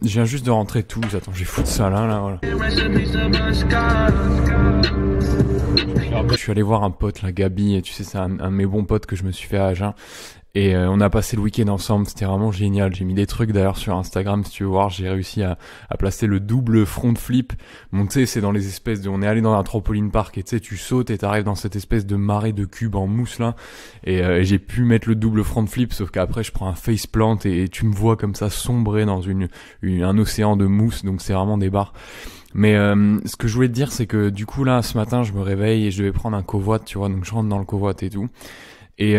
Je viens juste de rentrer tous, Attends, j'ai foutu ça là, là, voilà. je suis allé voir un pote, là, Gabi, et tu sais, c'est un, de mes bons potes que je me suis fait à Agen. Et euh, on a passé le week-end ensemble, c'était vraiment génial. J'ai mis des trucs d'ailleurs sur Instagram, si tu veux voir, j'ai réussi à, à, placer le double front flip. Bon, tu sais, c'est dans les espèces de... On est allé dans un trampoline park et tu sais, tu sautes et t'arrives dans cette espèce de marée de cubes en mousse là. Et euh, j'ai pu mettre le double front flip, sauf qu'après je prends un face plant et, tu me vois comme ça sombrer dans une, un océan de mousse, donc c'est vraiment des barres. Mais euh, ce que je voulais te dire, c'est que du coup là, ce matin, je me réveille et je devais prendre un covoit, tu vois, donc je rentre dans le covoit et tout. Et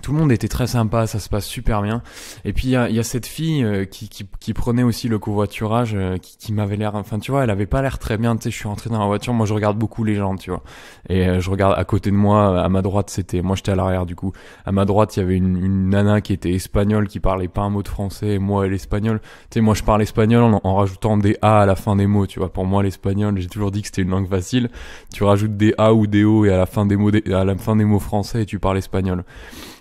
tout le monde était très sympa, ça se passe super bien. Et puis il y a, cette fille euh, qui, qui, qui, prenait aussi le covoiturage, euh, qui, qui m'avait l'air, enfin tu vois, elle avait pas l'air très bien. Tu sais, je suis rentré dans la voiture, moi je regarde beaucoup les gens, tu vois. Et euh, je regarde à côté de moi, à ma droite c'était, moi j'étais à l'arrière du coup, à ma droite il y avait une, une, nana qui était espagnole, qui parlait pas un mot de français, et moi elle espagnole. Tu sais, moi je parle espagnol en, en, rajoutant des a à la fin des mots, tu vois. Pour moi l'espagnol, j'ai toujours dit que c'était une langue facile. Tu rajoutes des a ou des o et à la fin des mots, à la fin des mots français, et tu parles espagnol.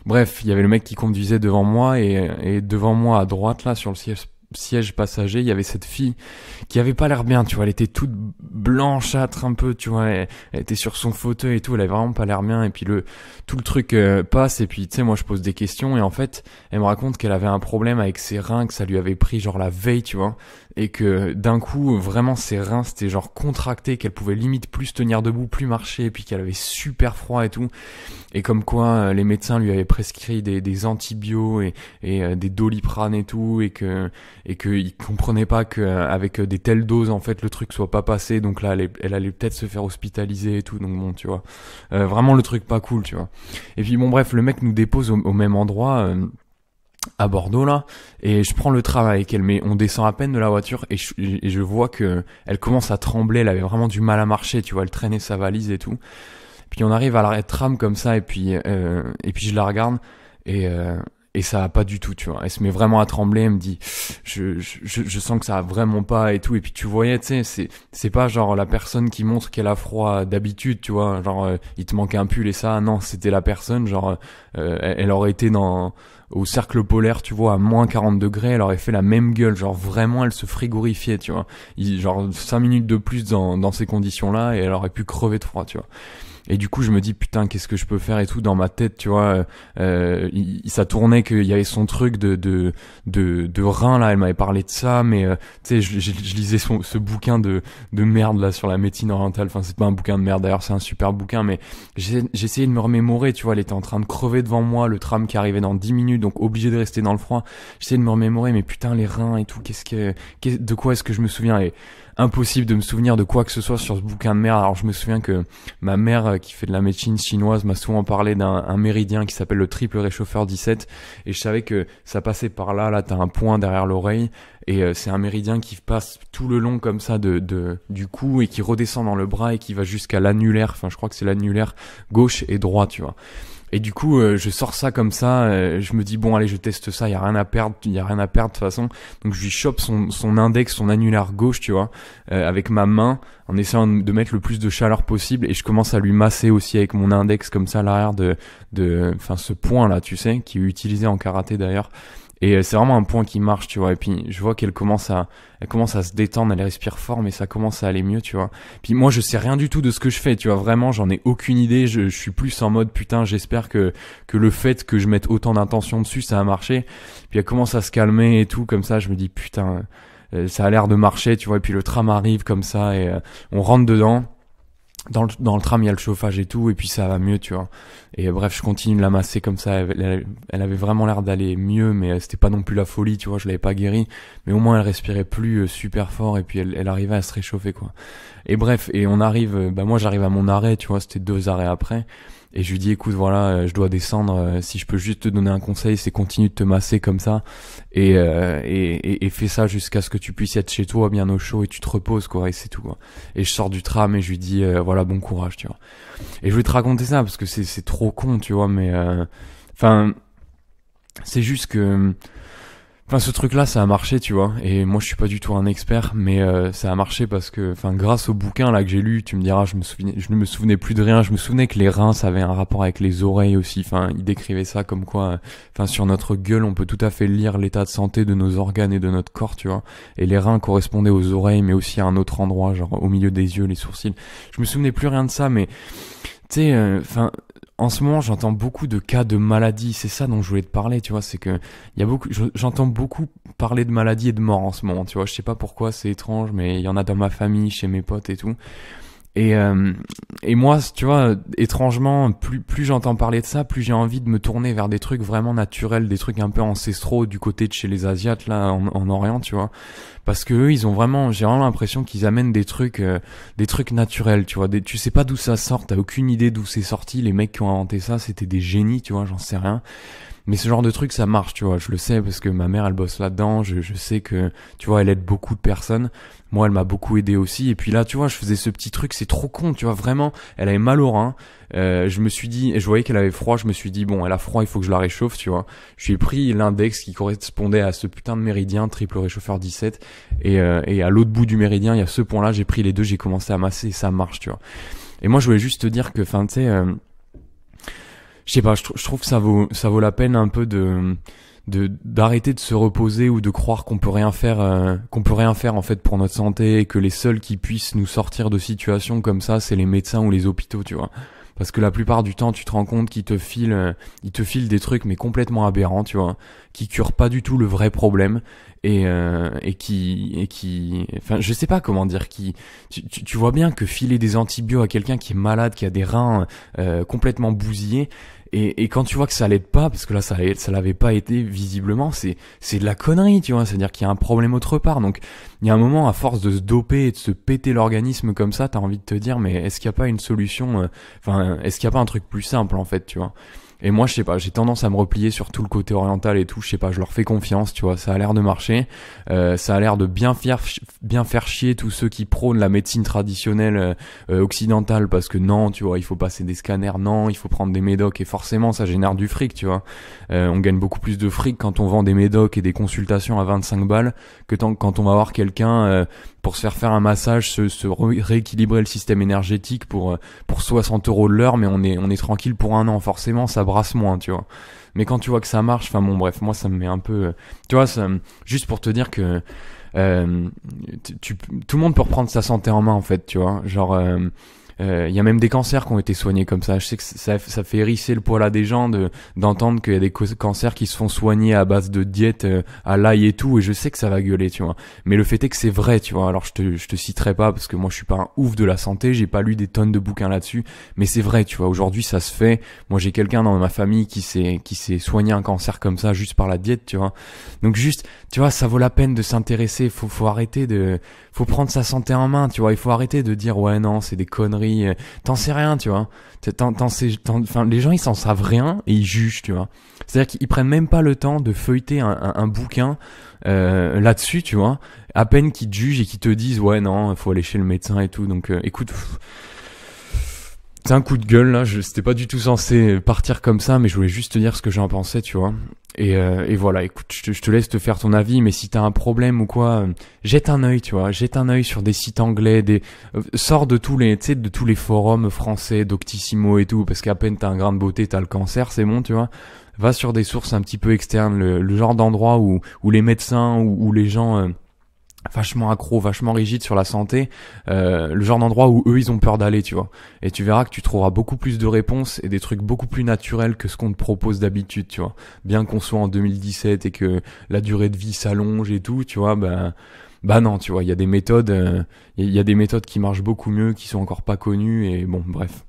Bref, il y avait le mec qui conduisait devant moi et, et devant moi à droite là sur le siège siège passager, il y avait cette fille qui avait pas l'air bien, tu vois, elle était toute blanchâtre un peu, tu vois, elle, était sur son fauteuil et tout, elle avait vraiment pas l'air bien, et puis le tout le truc euh, passe, et puis tu sais, moi je pose des questions, et en fait, elle me raconte qu'elle avait un problème avec ses reins, que ça lui avait pris genre la veille, tu vois, et que d'un coup, vraiment ses reins c'était genre contracté, qu'elle pouvait limite plus tenir debout, plus marcher, et puis qu'elle avait super froid et tout, et comme quoi euh, les médecins lui avaient prescrit des, des antibiotiques et, et euh, des doliprane et tout, et que et qu'il comprenait pas qu'avec euh, euh, des telles doses en fait le truc soit pas passé donc là elle, elle allait peut-être se faire hospitaliser et tout donc bon tu vois euh, vraiment le truc pas cool tu vois et puis bon bref le mec nous dépose au, même endroit à Bordeaux là et je prends le travail avec elle mais on descend à peine de la voiture et je, je vois que elle commence à trembler elle avait vraiment du mal à marcher tu vois elle traînait sa valise et tout puis on arrive à l'arrêt de tram comme ça et puis et puis je la regarde et et ça a pas du tout, tu vois. Elle se met vraiment à trembler, elle me dit, je, je, je sens que ça a vraiment pas et tout. Et puis tu voyais, tu sais, c'est, c'est pas genre la personne qui montre qu'elle a froid d'habitude, tu vois. Genre, euh, il te manque un pull et ça. Non, c'était la personne, genre, euh, elle aurait été dans, au cercle polaire, tu vois, à moins 40 degrés, elle aurait fait la même gueule. Genre vraiment, elle se frigorifiait, tu vois. genre 5 minutes de plus dans, dans ces conditions-là et elle aurait pu crever de froid, tu vois. Et du coup, je me dis putain, qu'est-ce que je peux faire et tout dans ma tête, tu vois. Euh, euh il, ça tournait qu'il y avait son truc de de de, de là. Elle m'avait parlé de ça, mais euh, tu sais, je, lisais ce bouquin de de merde là sur la médecine orientale. Enfin, c'est pas un bouquin de merde d'ailleurs, c'est un super bouquin, mais j'essayais de me remémorer, tu vois. Elle était en train de crever devant moi, le tram qui arrivait dans 10 minutes, donc obligé de rester dans le froid. J'essayais de me remémorer, mais putain, les reins et tout, qu'est-ce que, de quoi est-ce que je me souviens impossible de me souvenir de quoi que ce soit sur ce bouquin de merde. Alors je me souviens que ma mère euh, qui fait de la médecine chinoise m'a souvent parlé d'un méridien qui s'appelle le triple réchauffeur 17 et je savais que ça passait par là, là t'as un point derrière l'oreille et euh, c'est un méridien qui passe tout le long comme ça de, du cou et qui redescend dans le bras et qui va jusqu'à l'annulaire, enfin je crois que c'est l'annulaire gauche et droit tu vois. Et du coup, euh, je sors ça comme ça, euh, je me dis bon allez, je teste ça, il y a rien à perdre, il y a rien à perdre de toute façon. Donc je lui chope son, son index, son annulaire gauche, tu vois, euh, avec ma main en essayant de mettre le plus de chaleur possible et je commence à lui masser aussi avec mon index comme ça l'arrière de de enfin ce point là, tu sais, qui est utilisé en karaté d'ailleurs et euh, c'est vraiment un point qui marche, tu vois. Et puis je vois qu'elle commence à, elle commence à se détendre, elle respire fort, mais ça commence à aller mieux, tu vois. Puis moi, je sais rien du tout de ce que je fais, tu vois. Vraiment, j'en ai aucune idée. Je, suis plus en mode putain, j'espère que que le fait que je mette autant d'intention dessus, ça a marché. Puis elle commence à se calmer et tout, comme ça, je me dis putain, euh, ça a l'air de marcher, tu vois. Et puis le tram arrive comme ça et euh, on rentre dedans dans le, dans le tram, il y a le chauffage et tout, et puis ça va mieux, tu vois. Et bref, je continue de l'amasser comme ça. Elle, avait vraiment l'air d'aller mieux, mais euh, c'était pas non plus la folie, tu vois. Je l'avais pas guérie, mais au moins elle respirait plus euh, super fort, et puis elle, elle arrivait à se réchauffer, quoi. Et bref, et on arrive, euh, bah moi j'arrive à mon arrêt, tu vois. C'était deux arrêts après. Et je lui dis, écoute, voilà, euh, je dois descendre. Euh, si je peux juste te donner un conseil, c'est continue de te masser comme ça euh, et, et, et, fais ça jusqu'à ce que tu puisses être chez toi bien au chaud et tu te reposes, quoi. Et c'est tout. Quoi. Et je sors du tram et je lui dis, voilà, bon courage, tu vois. Et je vais te raconter ça parce que c'est c'est trop con, tu vois. Mais enfin, c'est juste que Enfin, ce truc-là, ça a marché, tu vois. Et moi, je suis pas du tout un expert, mais euh, ça a marché parce que, enfin, grâce au bouquin là que j'ai lu, tu me diras, je me souvenais, je ne me souvenais plus de rien. Je me souvenais que les reins, ça avait un rapport avec les oreilles aussi. Enfin, il décrivait ça comme quoi, euh, enfin, sur notre gueule, on peut tout à fait lire l'état de santé de nos organes et de notre corps, tu vois. Et les reins correspondaient aux oreilles, mais aussi à un autre endroit, genre au milieu des yeux, les sourcils. Je me souvenais plus rien de ça, mais tu sais, euh, enfin, en ce moment, j'entends beaucoup de cas de maladies. C'est ça dont je voulais te parler, tu vois. C'est que y a beaucoup, j'entends beaucoup parler de maladies et de mort en ce moment, tu vois. Je sais pas pourquoi, c'est étrange, mais il y en a dans ma famille, chez mes potes et tout. Et, euh, et moi, tu vois, étrangement, plus, plus j'entends parler de ça, plus j'ai envie de me tourner vers des trucs vraiment naturels, des trucs un peu ancestraux du côté de chez les Asiates, là, en, en Orient, tu vois. Parce que eux, ils ont vraiment, j'ai vraiment l'impression qu'ils amènent des trucs, euh, des trucs naturels, tu vois. tu sais pas d'où ça sort, t'as aucune idée d'où c'est sorti. Les mecs qui ont inventé ça, c'était des génies, tu vois, j'en sais rien mais ce genre de truc ça marche tu vois je le sais parce que ma mère elle bosse là-dedans je, sais que tu vois elle aide beaucoup de personnes moi elle m'a beaucoup aidé aussi et puis là tu vois je faisais ce petit truc c'est trop con tu vois vraiment elle avait mal au rein euh, je me suis dit et je voyais qu'elle avait froid je me suis dit bon elle a froid il faut que je la réchauffe tu vois je suis pris l'index qui correspondait à ce putain de méridien triple réchauffeur 17 et, euh, et à l'autre bout du méridien il y a ce point là j'ai pris les deux j'ai commencé à masser et ça marche tu vois et moi je voulais juste te dire que enfin tu sais euh, je sais pas, je, trouve que ça vaut, ça vaut la peine un peu de d'arrêter de, se reposer ou de croire qu'on peut rien faire euh, qu'on peut rien faire en fait pour notre santé et que les seuls qui puissent nous sortir de situations comme ça c'est les médecins ou les hôpitaux tu vois parce que la plupart du temps tu te rends compte qu'ils te filent euh, ils te filent des trucs mais complètement aberrants tu vois qui curent pas du tout le vrai problème et euh, et qui et qui enfin je sais pas comment dire qui tu, vois bien que filer des antibiotiques à quelqu'un qui est malade qui a des reins euh, complètement bousillés et, quand tu vois que ça l'aide pas, parce que là ça, ça l'avait pas été visiblement, c'est c'est de la connerie, tu vois. C'est-à-dire qu'il y a un problème autre part. Donc il y a un moment, à force de se doper et de se péter l'organisme comme ça, t'as envie de te dire mais est-ce qu'il n'y a pas une solution euh, Enfin, est-ce qu'il n'y a pas un truc plus simple en fait, tu vois et moi, je sais pas, j'ai tendance à me replier sur tout le côté oriental et tout. Je sais pas, je leur fais confiance, tu vois. Ça a l'air de marcher. Euh, ça a l'air de bien faire, bien faire chier tous ceux qui prônent la médecine traditionnelle euh, euh, occidentale parce que non, tu vois, il faut passer des scanners, non, il faut prendre des médocs et forcément, ça génère du fric, tu vois. Euh, on gagne beaucoup plus de fric quand on vend des médocs et des consultations à 25 balles que tant, quand on va voir quelqu'un euh, pour se faire faire un massage, se, rééquilibrer le système énergétique pour pour 60 euros de l'heure, mais on est on est tranquille pour un an. Forcément, ça embrasse moins, tu vois. Mais quand tu vois que ça marche, enfin bon, bref, moi ça me met un peu. Tu vois, juste pour te dire que. Euh, tu, tout le monde peut reprendre sa santé en main en fait, tu vois. Genre, euh, euh, il y a même des cancers qui ont été soignés comme ça. Je sais que ça, fait hérisser le poil à des gens d'entendre qu'il y a des cancers qui se font soigner à base de diète, euh, à l'ail et tout. Et je sais que ça va gueuler, tu vois. Mais le fait est que c'est vrai, tu vois. Alors je te, je te citerai pas parce que moi je suis pas un ouf de la santé. J'ai pas lu des tonnes de bouquins là-dessus. Mais c'est vrai, tu vois. Aujourd'hui ça se fait. Moi j'ai quelqu'un dans ma famille qui s'est, qui s'est soigné un cancer comme ça juste par la diète, tu vois. Donc juste, tu vois, ça vaut la peine de s'intéresser. Faut, faut arrêter de, faut prendre sa santé en main, tu vois. Il faut arrêter de dire ouais non c'est des conneries euh, t'en sais rien, tu vois. les gens, ils s'en savent rien et ils jugent, tu vois. C'est-à-dire qu'ils prennent même pas le temps de feuilleter un, bouquin euh, là-dessus, tu vois. À peine qu'ils te jugent et qu'ils te disent, ouais, non, faut aller chez le médecin et tout. Donc, euh, écoute, c'est un coup de gueule là, c'était pas du tout censé partir comme ça, mais je voulais juste te dire ce que j'en pensais, tu vois. Et, euh, voilà, écoute, je te, laisse te faire ton avis, mais si t'as un problème ou quoi, euh, jette un œil, tu vois, jette un œil sur des sites anglais, des euh, sors de tous les, de tous les forums français, Doctissimo et tout, parce qu'à peine t'as un grain de beauté, t'as le cancer, c'est bon, tu vois. Va sur des sources un petit peu externes, le, genre d'endroit où, où les médecins ou les gens vachement accro, vachement rigide sur la santé, euh, le genre d'endroit où eux ils ont peur d'aller, tu vois. Et tu verras que tu trouveras beaucoup plus de réponses et des trucs beaucoup plus naturels que ce qu'on te propose d'habitude, tu vois. Bien qu'on soit en 2017 et que la durée de vie s'allonge et tout, tu vois, ben bah, non, tu vois, il y a des méthodes, euh, il y a des méthodes qui marchent beaucoup mieux, qui sont encore pas connues et bon, bref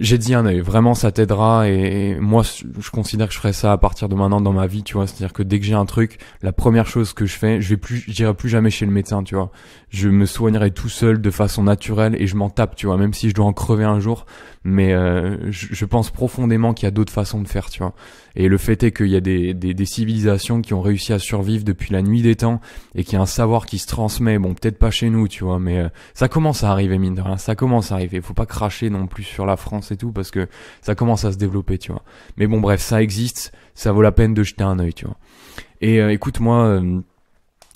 j'ai dit un hein, Vraiment, ça t'aidera. Et moi, je considère que je ferai ça à partir de maintenant dans ma vie, tu vois. C'est-à-dire que dès que j'ai un truc, la première chose que je fais, je vais plus, j'irai plus jamais chez le médecin, tu vois. Je me soignerai tout seul de façon naturelle et je m'en tape, tu vois. Même si je dois en crever un jour, mais euh, je, pense profondément qu'il y a d'autres façons de faire, tu vois. Et le fait est qu'il y a des, des, civilisations qui ont réussi à survivre depuis la nuit des temps et qu'il y a un savoir qui se transmet. Bon, peut-être pas chez nous, tu vois, mais euh, ça commence à arriver mine de rien. Ça commence à arriver. Faut pas cracher non plus sur la France c'est tout, parce que ça commence à se développer, tu vois. Mais bon, bref, ça existe, ça vaut la peine de jeter un oeil tu vois. Et euh, écoute, moi, euh,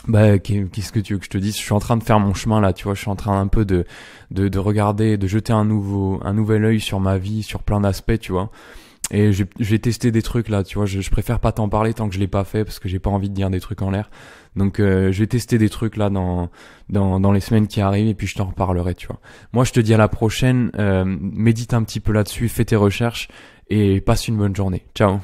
bah, qu'est-ce que tu veux que je te dise Je suis en train de faire mon chemin là, tu vois. Je suis en train un peu de, de, regarder, de jeter un nouveau, un nouvel oeil sur ma vie, sur plein d'aspects, tu vois. Et j'ai testé des trucs là, tu vois, je, préfère pas t'en parler tant que je l'ai pas fait parce que j'ai pas envie de dire des trucs en l'air. Donc euh, je vais tester des trucs là dans, dans, dans les semaines qui arrivent et puis je t'en reparlerai, tu vois. Moi je te dis à la prochaine, euh, médite un petit peu là-dessus, fais tes recherches et passe une bonne journée. Ciao